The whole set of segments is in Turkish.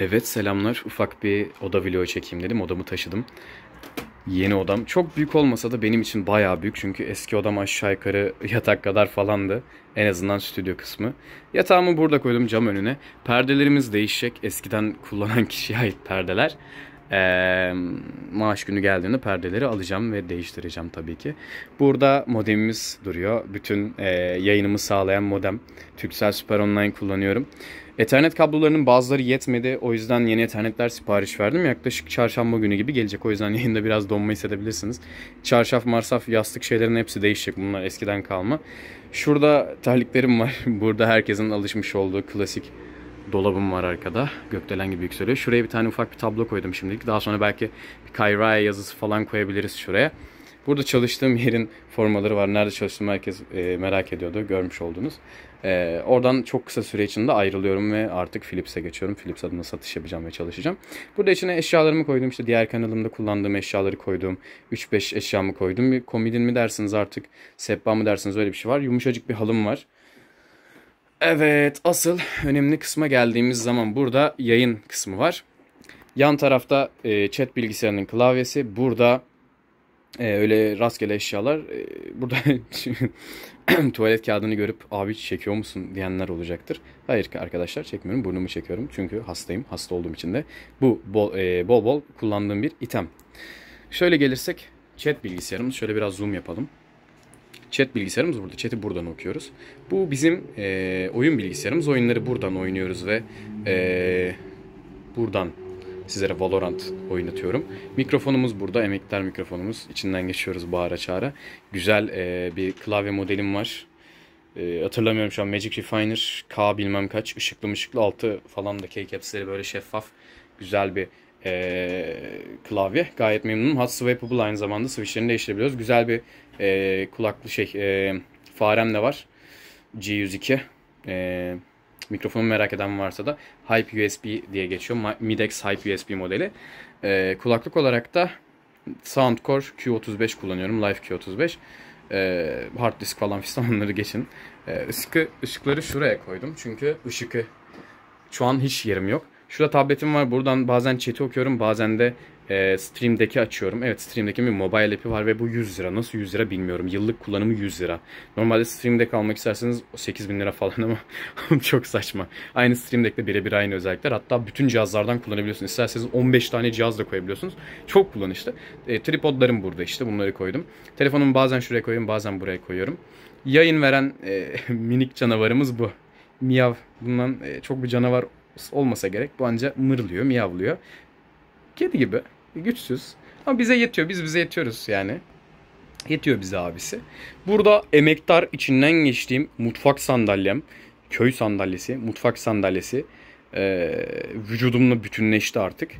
Evet selamlar. Ufak bir oda vlogu çekeyim dedim. Odamı taşıdım. Yeni odam. Çok büyük olmasa da benim için bayağı büyük. Çünkü eski odam aşağı yukarı yatak kadar falandı. En azından stüdyo kısmı. Yatağımı burada koydum cam önüne. Perdelerimiz değişecek. Eskiden kullanan kişiye ait perdeler e, maaş günü geldiğinde perdeleri alacağım ve değiştireceğim tabii ki. Burada modemimiz duruyor. Bütün e, yayınımı sağlayan modem. Turkcell Super Online kullanıyorum. Ethernet kablolarının bazıları yetmedi. O yüzden yeni Ethernetler sipariş verdim. Yaklaşık çarşamba günü gibi gelecek. O yüzden yayında biraz donma hissedebilirsiniz. Çarşaf, marsaf, yastık şeylerin hepsi değişecek. Bunlar eskiden kalma. Şurada terliklerim var. Burada herkesin alışmış olduğu klasik dolabım var arkada. Gökdelen gibi yükseliyor. Şuraya bir tane ufak bir tablo koydum şimdilik. Daha sonra belki bir Kayraya yazısı falan koyabiliriz şuraya. Burada çalıştığım yerin formaları var. Nerede çalıştığımı herkes e, merak ediyordu. Görmüş oldunuz. E, oradan çok kısa süre içinde ayrılıyorum ve artık Philips'e geçiyorum. Philips adına satış yapacağım ve çalışacağım. Burada içine eşyalarımı koydum. İşte diğer kanalımda kullandığım eşyaları koydum. 3-5 eşyamı koydum. Bir komodin mi dersiniz artık? Sehpa mı dersiniz? Öyle bir şey var. Yumuşacık bir halım var. Evet asıl önemli kısma geldiğimiz zaman burada yayın kısmı var. Yan tarafta e, chat bilgisayarının klavyesi. Burada e, öyle rastgele eşyalar. E, burada tuvalet kağıdını görüp abi çekiyor musun diyenler olacaktır. Hayır arkadaşlar çekmiyorum burnumu çekiyorum. Çünkü hastayım hasta olduğum için de bu bol e, bol, bol kullandığım bir item. Şöyle gelirsek chat bilgisayarımız şöyle biraz zoom yapalım. Chat bilgisayarımız burada. Chat'i buradan okuyoruz. Bu bizim e, oyun bilgisayarımız. Oyunları buradan oynuyoruz ve e, buradan sizlere Valorant oynatıyorum. Mikrofonumuz burada. Emektar mikrofonumuz. İçinden geçiyoruz bağıra çağıra. Güzel e, bir klavye modelim var. E, hatırlamıyorum şu an Magic Refiner K bilmem kaç. ışıklı ışıklı altı falan da keycapsleri böyle şeffaf. Güzel bir e, klavye. Gayet memnunum. Hot swappable aynı zamanda switchlerini değiştirebiliyoruz. Güzel bir e, kulaklı şey e, farem de var. G102. E, mikrofonu merak eden varsa da Hype USB diye geçiyor. Midex Hype USB modeli. E, kulaklık olarak da Soundcore Q35 kullanıyorum. Live Q35. E, hard disk falan fistan onları geçin. E, ışıkı, ışıkları şuraya koydum. Çünkü ışıkı şu an hiç yerim yok. Şurada tabletim var. Buradan bazen chat'i okuyorum. Bazen de e, Stream'deki açıyorum. Evet Stream'deki bir mobile app'i var ve bu 100 lira. Nasıl 100 lira bilmiyorum. Yıllık kullanımı 100 lira. Normalde Stream Deck almak isterseniz 8000 lira falan ama çok saçma. Aynı Stream Deck'le birebir aynı özellikler. Hatta bütün cihazlardan kullanabiliyorsunuz. İsterseniz 15 tane cihaz da koyabiliyorsunuz. Çok kullanışlı. E, tripodlarım burada işte. Bunları koydum. Telefonumu bazen şuraya koyuyorum bazen buraya koyuyorum. Yayın veren e, minik canavarımız bu. Miyav. Bundan e, çok bir canavar olmasa gerek. Bu anca mırlıyor, miyavlıyor. Kedi gibi. Güçsüz. Ama bize yetiyor. Biz bize yetiyoruz yani. Yetiyor bize abisi. Burada emektar içinden geçtiğim mutfak sandalyem, köy sandalyesi, mutfak sandalyesi e, vücudumla bütünleşti artık.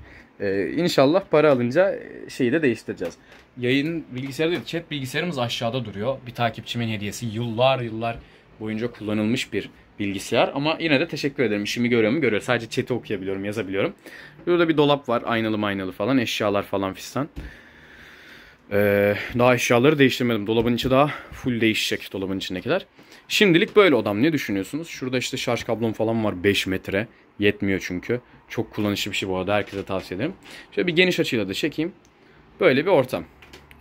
E, inşallah para alınca şeyi de değiştireceğiz. Yayın bilgisayarı değil, chat bilgisayarımız aşağıda duruyor. Bir takipçimin hediyesi yıllar yıllar boyunca kullanılmış bir bilgisayar. Ama yine de teşekkür ederim. İşimi görüyor mu? Görüyor. Sadece chat'i okuyabiliyorum, yazabiliyorum. Burada bir dolap var. Aynalı maynalı falan. Eşyalar falan fistan. Ee, daha eşyaları değiştirmedim. Dolabın içi daha full değişecek dolabın içindekiler. Şimdilik böyle odam. Ne düşünüyorsunuz? Şurada işte şarj kablom falan var 5 metre. Yetmiyor çünkü. Çok kullanışlı bir şey bu arada. Herkese tavsiye ederim. Şöyle bir geniş açıyla da çekeyim. Böyle bir ortam.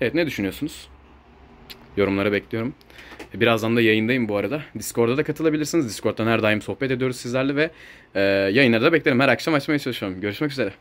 Evet ne düşünüyorsunuz? Yorumlara bekliyorum. E, birazdan da yayındayım bu arada. Discord'a da katılabilirsiniz. Discord'dan her daim sohbet ediyoruz sizlerle ve e, yayınları da beklerim. Her akşam açmaya çalışıyorum. Görüşmek üzere.